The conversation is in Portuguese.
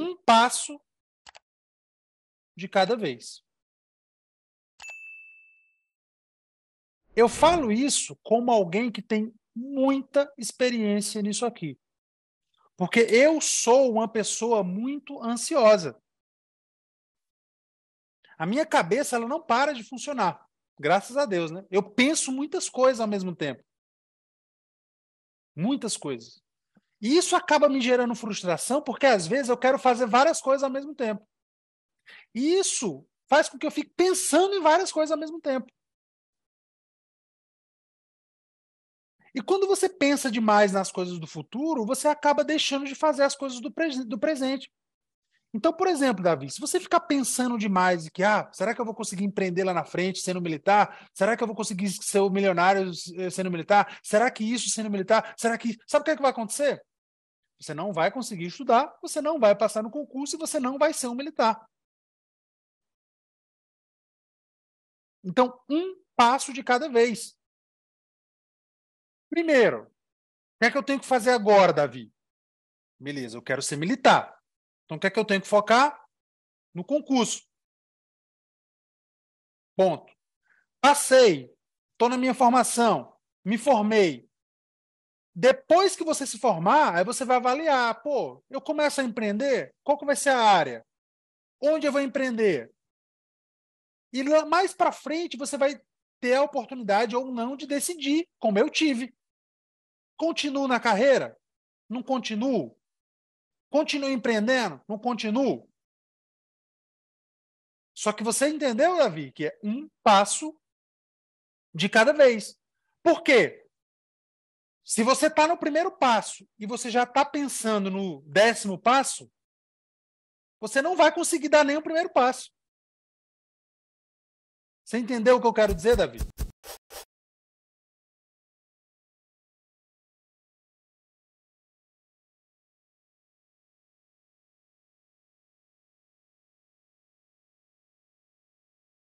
um passo de cada vez. Eu falo isso como alguém que tem muita experiência nisso aqui. Porque eu sou uma pessoa muito ansiosa. A minha cabeça ela não para de funcionar, graças a Deus, né? Eu penso muitas coisas ao mesmo tempo. Muitas coisas. E isso acaba me gerando frustração, porque às vezes eu quero fazer várias coisas ao mesmo tempo. E isso faz com que eu fique pensando em várias coisas ao mesmo tempo. E quando você pensa demais nas coisas do futuro, você acaba deixando de fazer as coisas do, pres do presente. Então, por exemplo, Davi, se você ficar pensando demais de que, ah, será que eu vou conseguir empreender lá na frente sendo militar? Será que eu vou conseguir ser o milionário eh, sendo militar? Será que isso sendo militar? Será que. Sabe o que, é que vai acontecer? Você não vai conseguir estudar, você não vai passar no concurso e você não vai ser um militar. Então, um passo de cada vez. Primeiro, o que é que eu tenho que fazer agora, Davi? Beleza, eu quero ser militar. Então, o que é que eu tenho que focar? No concurso. Ponto. Passei, estou na minha formação, me formei. Depois que você se formar, aí você vai avaliar, pô, eu começo a empreender, qual que vai ser a área? Onde eu vou empreender? E lá, mais para frente você vai ter a oportunidade ou não de decidir, como eu tive. Continuo na carreira? Não continuo? Continuo empreendendo? Não continuo? Só que você entendeu, Davi, que é um passo de cada vez. Por quê? Se você está no primeiro passo e você já está pensando no décimo passo, você não vai conseguir dar nem o primeiro passo. Você entendeu o que eu quero dizer, Davi?